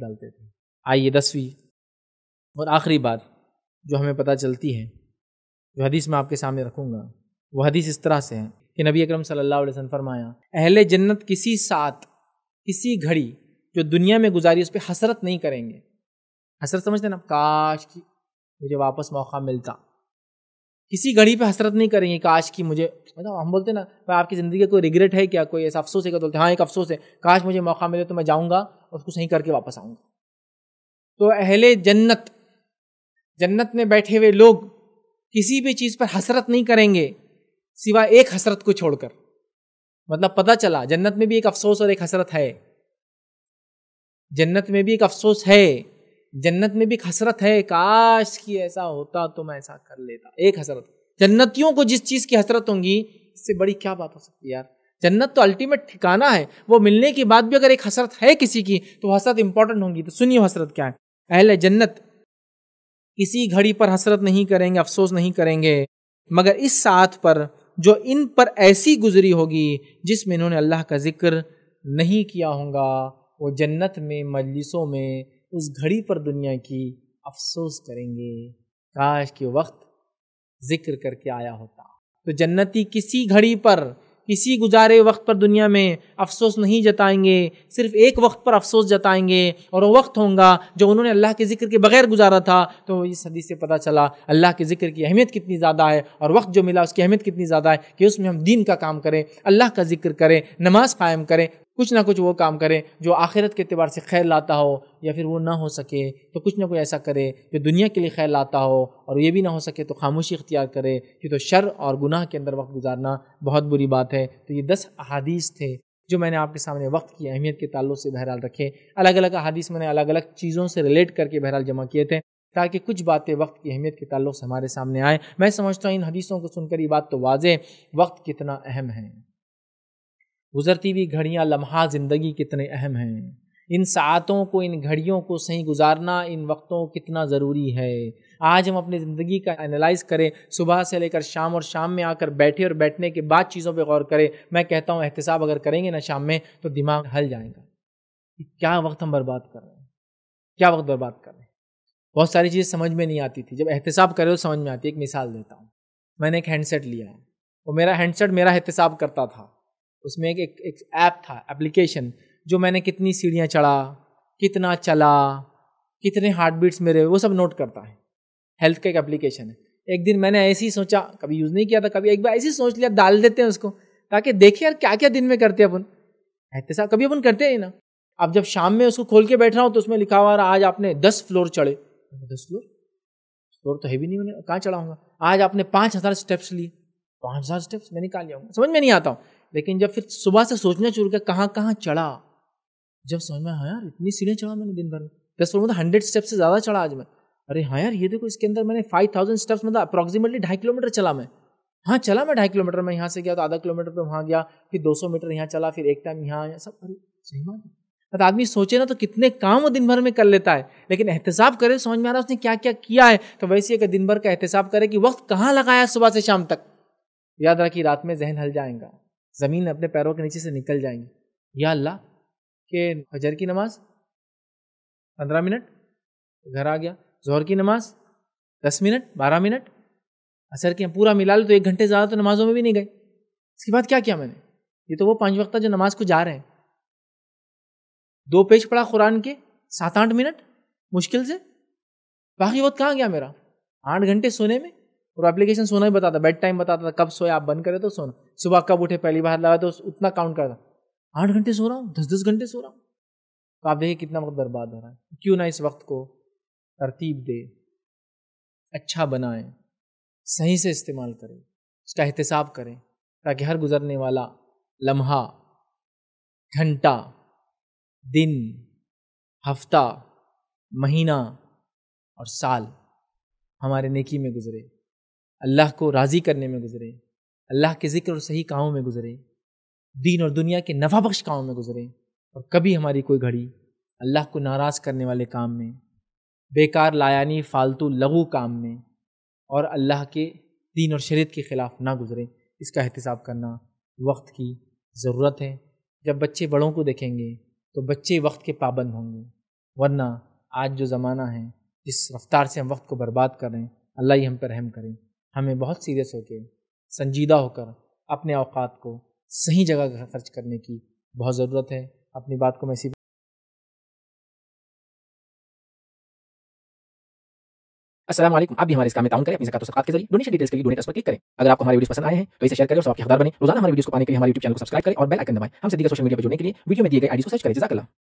डालते थे आइए दसवीं और आखिरी बात जो हमें पता चलती है जो हदीस मैं आपके सामने रखूँगा वह हदीस इस तरह से है कि नबी अकरम सल्लल्लाहु अलैहि वसल्लम फरमाया अहले जन्नत किसी साथ किसी घड़ी जो दुनिया में गुजारी उस पर हसरत नहीं करेंगे हसरत समझते ना काश की मुझे वापस मौका मिलता किसी घड़ी पे हसरत नहीं करेंगे काश की मुझे मतलब हम बोलते ना भाई आपकी ज़िंदगी का कोई रिग्रेट है क्या कोई ऐसा अफसोस है क्या तो बोलते हाँ एक अफसोस है काश मुझे मौका मिले तो मैं जाऊँगा उसको सही करके वापस आऊंगा तो अहले जन्नत जन्नत में बैठे हुए लोग किसी भी चीज़ पर हसरत नहीं करेंगे सिवा एक हसरत को छोड़कर मतलब पता चला जन्नत में भी एक अफसोस और एक हसरत है जन्नत में भी एक अफसोस है जन्नत में भी एक हसरत है काश कि ऐसा होता तो मैं ऐसा कर लेता एक हसरत जन्नतियों को जिस चीज़ की हसरत होंगी इससे बड़ी क्या बात हो सकती है यार जन्नत तो अल्टीमेट ठिकाना है वो मिलने की बात भी अगर एक हसरत है किसी की तो हसरत इंपॉर्टेंट होगी तो सुनिए हसरत क्या है अहल जन्नत इसी घड़ी पर हसरत नहीं करेंगे अफसोस नहीं करेंगे मगर इस साथ पर जो इन पर ऐसी गुजरी होगी जिसमें इन्होंने अल्लाह का जिक्र नहीं किया होगा वो जन्नत में मजलिसों में उस घड़ी पर दुनिया की अफसोस करेंगे काश के वक्त जिक्र करके आया होता तो जन्नती किसी घड़ी पर किसी गुजारे वक्त पर दुनिया में अफसोस नहीं जताएंगे सिर्फ एक वक्त पर अफसोस जताएंगे और वो वक्त होगा जो उन्होंने अल्लाह के ज़िक्र के बगैर गुजारा था तो इस हदीस से पता चला अल्लाह के ज़िक्र की अहमियत कितनी ज़्यादा है और वक्त जो मिला उसकी अहमियत कितनी ज़्यादा है कि उसमें हम दीन का काम करें अल्लाह का ज़िक्र करें नमाज़ कायम करें कुछ ना कुछ वो काम करें जो आखिरत के अतबार से खैर लाता हो या फिर वो ना हो सके तो कुछ ना कुछ ऐसा करे जो दुनिया के लिए खैर लाता हो और ये भी ना हो सके तो खामोशी इख्तियार करे कि तो शर और गुनाह के अंदर वक्त गुजारना बहुत बुरी बात है तो ये दस अहादीस थे जो मैंने आपके सामने वक्त की अहमियत के ताल्लुक से बहरहाल रखे अलग अलग अहादीस मैंने अलग अलग चीज़ों से रिलेट करके बहरहाल जमा किए थे ताकि कुछ बातें वक्त की अहमियत के ताल्लुक से हमारे सामने आए मैं समझता हूँ इन हदीसों को सुनकर ये बात तो वाजे वक्त कितना अहम है गुजरती हुई घड़ियाँ लम्हा ज़िंदगी कितने अहम हैं इन सातों को इन घड़ियों को सही गुजारना इन वक्तों कितना ज़रूरी है आज हम अपनी ज़िंदगी का एनालाइज करें सुबह से लेकर शाम और शाम में आकर बैठे और बैठने के बाद चीज़ों पर गौर करें मैं कहता हूँ एहतसाब अगर करेंगे ना शाम में तो दिमाग हल जाएगा कि क्या वक्त हम बर्बाद कर रहे हैं क्या वक्त बर्बाद कर रहे हैं बहुत सारी चीज़ें समझ में नहीं आती थी जब एहतसाब करे तो समझ में आती है एक मिसाल देता हूँ मैंने एक हैंडसेट लिया है वो मेरा हैंडसेट मेरा एहतसाब करता था उसमें एक एक, एक ऐप था एप्लीकेशन जो मैंने कितनी सीढ़ियाँ चढ़ा कितना चला कितने हार्ट बीट्स मेरे वो सब नोट करता है हेल्थ का एक एप्लीकेशन है एक दिन मैंने ऐसे ही सोचा कभी यूज़ नहीं किया था कभी एक बार ऐसे ही सोच लिया डाल देते हैं उसको ताकि देखिए यार क्या क्या दिन में करते हैं अपन ऐसे साहब कभी अपन करते हैं ना अब जब शाम में उसको खोल के बैठ रहा हूँ तो उसमें लिखा हुआ आज आपने दस फ्लोर चढ़े दस फ्लोर फ्लोर तो हैवी नहीं मैंने कहाँ चढ़ाऊँगा आज आपने पाँच हज़ार स्टेप्स लिए पाँच हज़ार स्टेप्स मैं निकाल लिया समझ में नहीं आता हूँ लेकिन जब फिर सुबह से सोचना शुरू किया कहाँ कहाँ चढ़ा जब समझ में हाँ यार इतनी सीढ़ियाँ चढ़ा मैंने दिन भर में प्लस मतलब हंड्रेड स्टेप से ज़्यादा चढ़ा आज मैं अरे हाँ यार ये देखो इसके अंदर मैंने फाइव थाउजेंड स्टेप्स मतलब अप्रॉक्सीमेटली ढाई किलोमीटर चला मैं हाँ चला मैं ढाई किलोमीटर में यहाँ से गया तो आधा किलोमीटर पर वहाँ गया फिर दो सौ मीटर यहाँ चला फिर एक टाइम यहाँ आया सब अरे सही बात है आदमी सोचे ना तो कितने काम वो दिन भर में कर लेता है लेकिन एहतसाब करे समझ में आ रहा है उसने क्या क्या किया है तो वैसे अगर दिन भर का एहतसाब करे कि वक्त कहाँ लगाया सुबह से शाम तक याद रखिए रात में जहन हल जाएगा ज़मीन अपने पैरों के नीचे से निकल जाएंगी या अल्लाह के हजर की नमाज पंद्रह मिनट घर आ गया जोहर की नमाज दस मिनट बारह मिनट असर के पूरा मिला लो तो एक घंटे ज़्यादा तो नमाजों में भी नहीं गए इसके बाद क्या किया मैंने ये तो वो पाँच वक्त जो नमाज को जा रहे हैं दो पेज पढ़ा कुरान के सात आठ मिनट मुश्किल से बाकी वक्त कहाँ गया मेरा आठ घंटे सोने में और एप्लीकेशन सोना ही बताता बेड टाइम बताता था कब सोए आप बंद करे तो सोना सुबह कब उठे पहली बार लगा तो उतना काउंट करता आठ घंटे सो रहा हूँ दस दस घंटे सो रहा हूँ तो आप देखिए कितना वक्त बर्बाद हो रहा है क्यों ना इस वक्त को तरतीब दे अच्छा बनाएं सही से इस्तेमाल करें उसका एहतसाब करें ताकि हर गुजरने वाला लम्हा घंटा दिन हफ्ता महीना और साल हमारे नेकी में गुजरे अल्लाह को राज़ी करने में गुजरे अल्लाह के ज़िक्र और सही कामों में गुजरे दीन और दुनिया के नफा बख्श कामों में गुजरे और कभी हमारी कोई घड़ी अल्लाह को नाराज़ करने वाले काम में बेकार लायानी फालतू लघु काम में और अल्लाह के दीन और शरीत के ख़िलाफ़ ना गुजरे इसका एहतसाब करना वक्त की ज़रूरत है जब बच्चे बड़ों को देखेंगे तो बच्चे वक्त के पाबंद होंगे वरना आज जो ज़माना है जिस रफ्तार से हम वक्त को बर्बाद कर रहे हैं अल्लाह ही हम पर रहम करें हमें बहुत सीरियस होकर संजीदा होकर अपने अवकात को सही जगह खर्च करने की बहुत ज़रूरत है अपनी बात को मैं इसी असलम आप भी हमारे इस काम में ताउन करें अपनी जकात सकात के जरिए डोनेशन डिटेल्स के लिए डोनेट पर क्लिक करें अगर आपको हमारे वीडियो पसंद आए हैं तो इसे शेयर करें और आपके हकदार बने रोजाना हमारे वीडियो को पाने के लिए हमारे यूट्यूब चैनल को सब्सक्राइब करें और बेल आइकन दबाएं हम सीधे सोशल मीडिया पर जुड़ने के लिए वीडियो में दिए गए आईडी को सर्च करें जजाकला